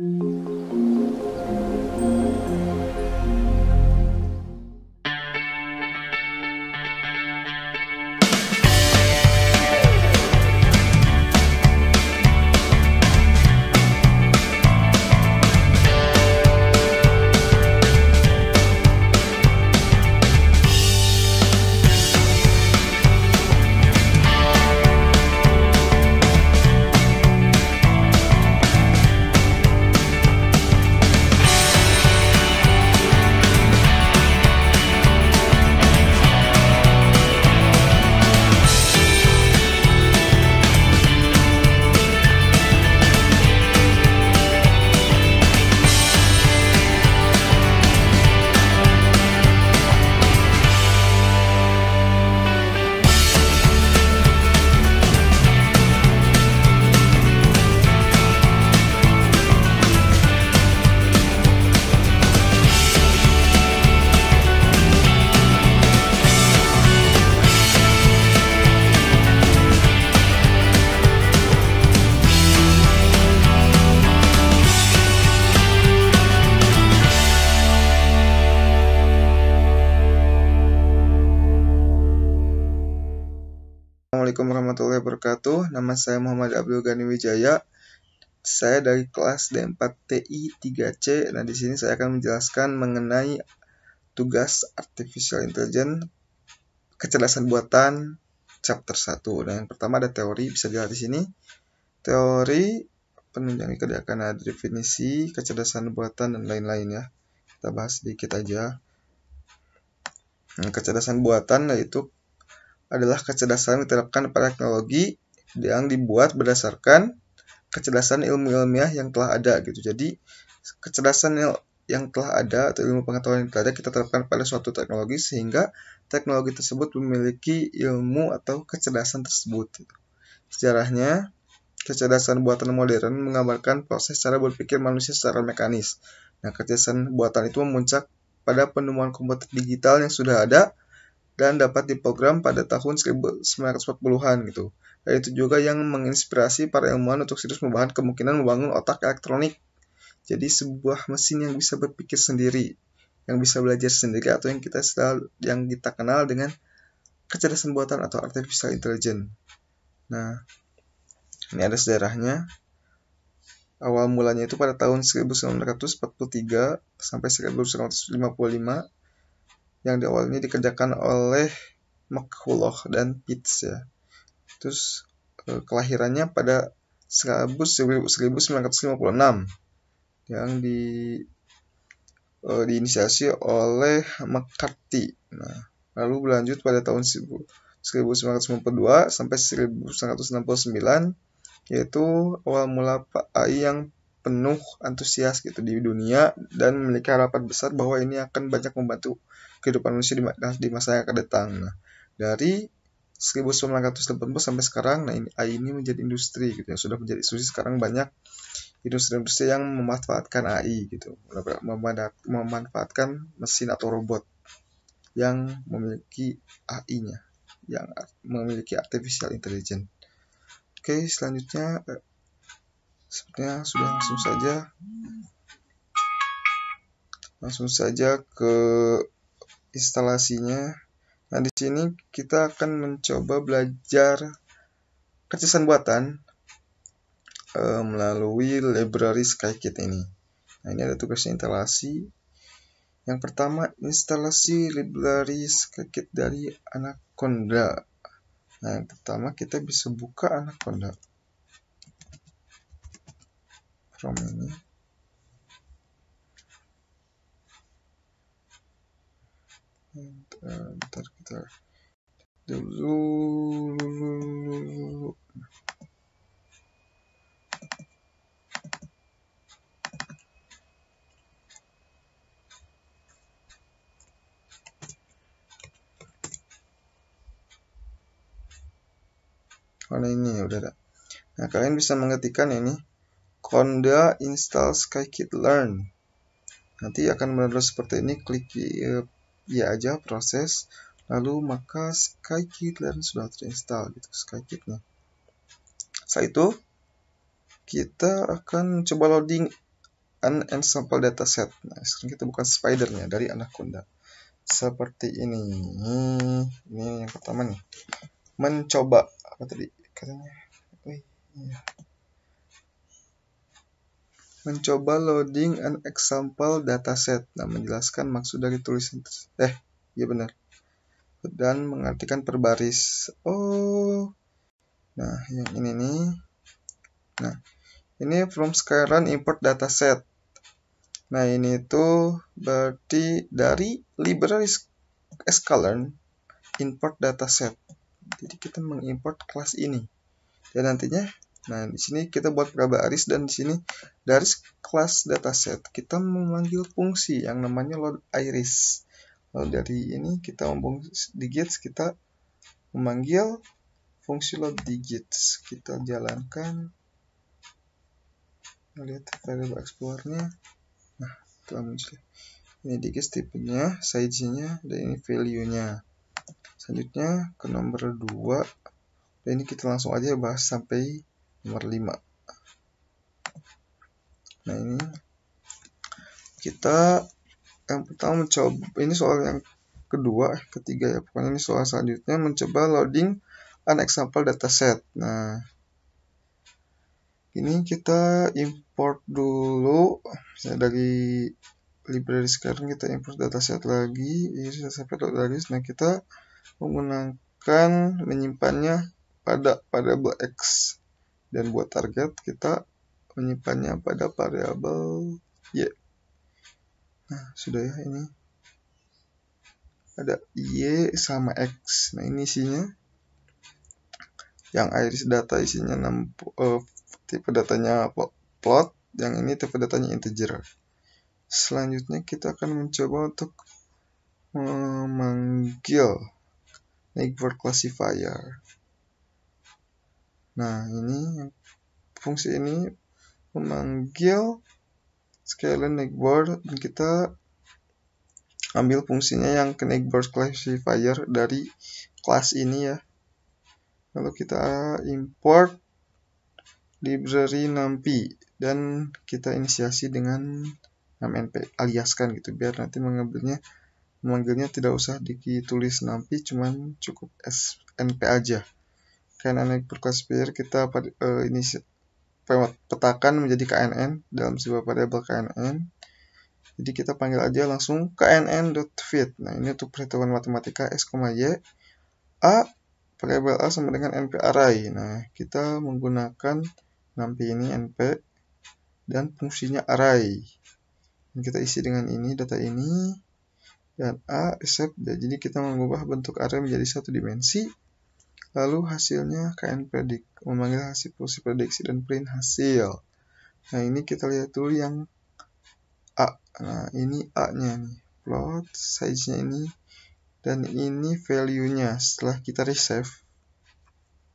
Mm-hmm. warahmatullahi wabarakatuh. Nama saya Muhammad Abdul Ghani Wijaya. Saya dari kelas D4 TI 3C. Nah, di sini saya akan menjelaskan mengenai tugas artificial intelligence kecerdasan buatan chapter 1. Dan yang pertama ada teori, bisa dilihat di sini. Teori penunjang kerja akan ada definisi kecerdasan buatan dan lain-lain ya. Kita bahas sedikit aja. Nah, kecerdasan buatan yaitu adalah kecerdasan diterapkan pada teknologi yang dibuat berdasarkan kecerdasan ilmu ilmiah yang telah ada gitu. Jadi kecerdasan yang telah ada atau ilmu pengetahuan yang telah ada kita terapkan pada suatu teknologi sehingga teknologi tersebut memiliki ilmu atau kecerdasan tersebut. Gitu. Sejarahnya, kecerdasan buatan modern menggambarkan proses cara berpikir manusia secara mekanis. Nah, kecerdasan buatan itu memuncak pada penemuan komputer digital yang sudah ada dan dapat diprogram pada tahun 1940-an gitu. Dan nah, itu juga yang menginspirasi para ilmuwan untuk serius membahas kemungkinan membangun otak elektronik. Jadi sebuah mesin yang bisa berpikir sendiri, yang bisa belajar sendiri atau yang kita yang kita kenal dengan kecerdasan buatan atau artificial intelligence. Nah, ini ada sejarahnya. Awal mulanya itu pada tahun 1943 sampai 1955 yang di awal ini dikerjakan oleh McCulloch dan Pitts ya. Terus eh, kelahirannya pada 1956 yang di uh, diinisiasi oleh McCarthy. Nah, lalu berlanjut pada tahun 1992 sampai 1969 yaitu awal mula AI yang penuh antusias gitu di dunia dan memiliki harapan besar bahwa ini akan banyak membantu kehidupan manusia di, nah, di masa yang akan datang. Nah, dari 1980 sampai sekarang, nah ini AI ini menjadi industri gitu yang sudah menjadi industri sekarang banyak industri-industri yang memanfaatkan AI gitu, memanfaatkan mesin atau robot yang memiliki AI-nya, yang memiliki artificial intelligence. Oke, selanjutnya eh, sepertinya sudah langsung saja langsung saja ke instalasinya nah di sini kita akan mencoba belajar kerjasan buatan e, melalui library skykit ini nah ini ada tugas instalasi yang pertama instalasi library skykit dari anaconda nah yang pertama kita bisa buka anaconda from ini and, uh, ntar kita dulu Oh, ini udah ada. Nah kalian bisa mengetikkan ini Konda install SkyKit learn nanti akan menerus seperti ini klik ya aja proses lalu maka skykit-learn sudah terinstall gitu skykitnya setelah itu kita akan coba loading an ensemble dataset nah sekarang kita buka spidernya dari anak Konda. seperti ini ini yang pertama nih mencoba apa tadi katanya Wih, iya mencoba loading an example dataset nah, menjelaskan maksud dari tulisan eh ya benar dan mengartikan per baris oh nah yang ini nih nah ini from sekarang import dataset nah ini itu berarti dari library sklearn import dataset jadi kita mengimport kelas ini dan nantinya Nah, di sini kita buat peraba aris dan di sini dari kelas dataset kita memanggil fungsi yang namanya load iris. Lalu dari ini kita ngomong digits kita memanggil fungsi load digits. Kita jalankan lihat variable explore-nya. Nah, telah muncul. Ini digits tipenya, size-nya, dan ini value-nya. Selanjutnya ke nomor 2. Dan ini kita langsung aja bahas sampai nomor 5 nah ini kita yang pertama mencoba ini soal yang kedua eh, ketiga ya pokoknya ini soal selanjutnya mencoba loading an example dataset nah ini kita import dulu ya dari library sekarang kita import dataset lagi use dataset nah kita menggunakan menyimpannya pada pada x dan buat target kita menyimpannya pada variabel y. Nah, sudah ya ini. Ada y sama x. Nah, ini isinya yang iris data isinya 6 uh, eh, tipe datanya plot, yang ini tipe datanya integer. Selanjutnya kita akan mencoba untuk memanggil network classifier. Nah, ini fungsi ini memanggil scale neighbor dan kita ambil fungsinya yang ke neighbor classifier dari kelas ini ya. Lalu kita import library numpy dan kita inisiasi dengan np aliaskan gitu biar nanti mengambilnya memanggilnya tidak usah ditulis numpy cuman cukup snp aja. KNN berkelas player kita uh, eh, ini petakan menjadi KNN dalam sebuah variabel KNN. Jadi kita panggil aja langsung knn.fit. Nah, ini untuk perhitungan matematika x, y. A variable A sama dengan NP array. Nah, kita menggunakan nampi ini NP dan fungsinya array. Dan kita isi dengan ini data ini dan A accept. Jadi kita mengubah bentuk array menjadi satu dimensi Lalu hasilnya KN predik, memanggil hasil fungsi prediksi dan print hasil. Nah, ini kita lihat dulu yang A. Nah, ini A-nya nih. Plot size-nya ini dan ini value-nya setelah kita resave.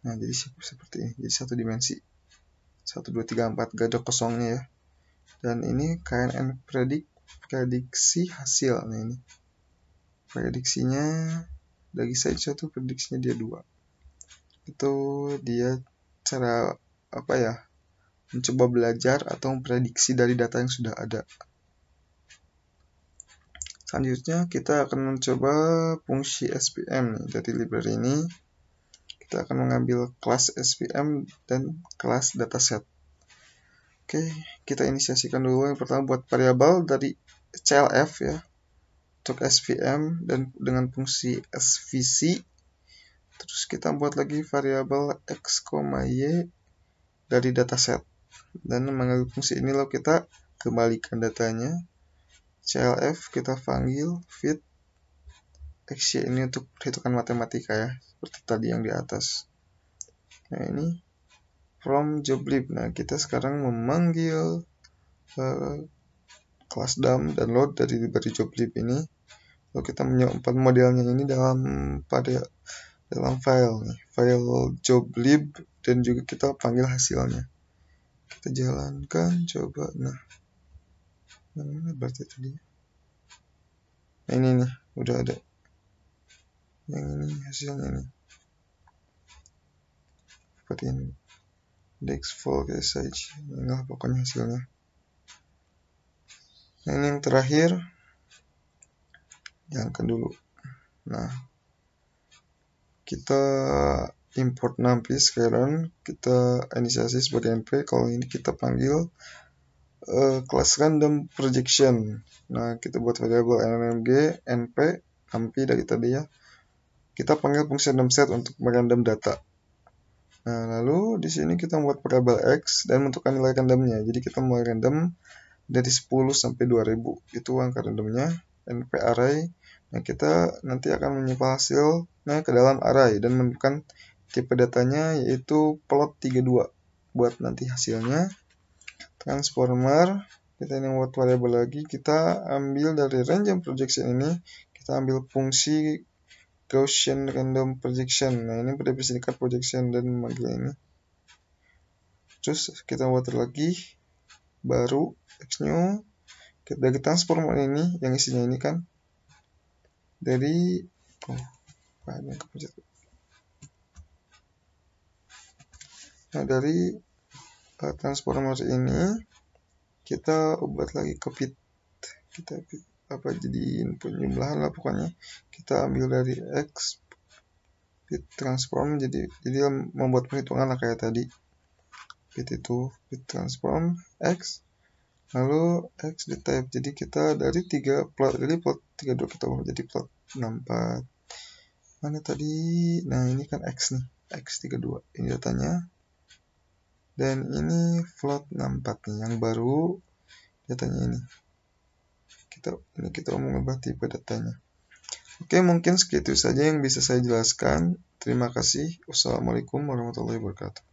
Nah, jadi seperti ini. Jadi satu dimensi. 1 2 3 4 gak ada kosongnya ya. Dan ini KNN predik prediksi hasil. Nah, ini. Prediksinya dari size satu prediksinya dia dua itu dia cara apa ya mencoba belajar atau memprediksi dari data yang sudah ada. Selanjutnya kita akan mencoba fungsi SPM jadi dari library ini. Kita akan mengambil kelas SPM dan kelas dataset. Oke, kita inisiasikan dulu yang pertama buat variabel dari CLF ya untuk SVM dan dengan fungsi SVC terus kita buat lagi variabel x, y dari dataset dan mengambil fungsi ini lalu kita kembalikan datanya clf kita panggil fit y ini untuk perhitungan matematika ya seperti tadi yang di atas nah ini from joblib nah kita sekarang memanggil uh, kelas dump dan load dari dari joblib ini lalu kita menyimpan modelnya ini dalam pada dalam file file joblib dan juga kita panggil hasilnya kita jalankan coba nah mana berarti tadi nah ini nih udah ada yang ini hasilnya nih seperti ini index full size nah, inilah pokoknya hasilnya nah ini yang terakhir jalankan dulu nah kita import nampi sekarang kita inisiasi sebagai np kalau ini kita panggil uh, random projection nah kita buat variable nmg np nampi dari tadi ya kita panggil fungsi random set untuk merandom data nah lalu di sini kita membuat variable x dan menentukan nilai randomnya jadi kita mau random dari 10 sampai 2000 itu angka randomnya np array Nah, kita nanti akan menyimpan hasilnya ke dalam array dan menemukan tipe datanya yaitu plot 32 buat nanti hasilnya. Transformer, kita ini buat variable lagi, kita ambil dari range projection ini, kita ambil fungsi Gaussian random projection. Nah, ini pada dekat projection dan memanggil ini. Terus kita buat lagi baru x new kita dari transformer ini yang isinya ini kan dari eh, nah dari uh, eh, transformer ini kita ubah lagi ke fit kita fit, apa jadiin penjumlahan lah pokoknya kita ambil dari x fit transform jadi jadi membuat perhitungan lah kayak tadi fit itu fit transform x lalu X di type jadi kita dari tiga plot dari plot tiga dua kita ubah jadi plot enam empat mana tadi nah ini kan X nih x tiga dua ini datanya dan ini plot enam empat nih yang baru datanya ini kita ini kita mau ubah tipe datanya oke mungkin segitu saja yang bisa saya jelaskan terima kasih wassalamualaikum warahmatullahi wabarakatuh